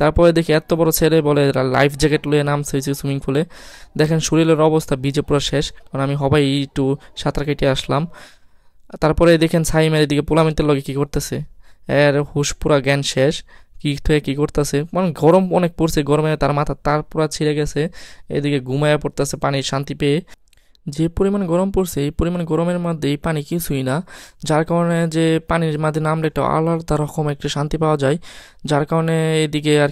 তারপরে দেখি এত বড় ছেলে বলে লাইফ জ্যাকেট লয়ে নামছে সুইমিং পুলে দেখেন শরীরের অবস্থা ভিজে পুরো শেষ কারণ আমি হবাই একটু সাঁতার কেটে আসলাম তারপরে দেখেন সাইমের এদিকে পোলামিতের লগে কী করতেছে এর হুশ পুরা জ্ঞান শেষ কি থেকে কী করতেছে মানে গরম অনেক পড়ছে গরমে তার মাথা তার পুরা ছিঁড়ে গেছে এদিকে ঘুমায় পড়তেছে পানির শান্তি পেয়ে যে পরিমাণ গরম পড়ছে এই পরিমাণ গরমের মধ্যে এই পানি কিছুই না যার কারণে যে পানির মাঝে নামলে একটা আলাদা রকম একটা শান্তি পাওয়া যায় যার কারণে এদিকে আর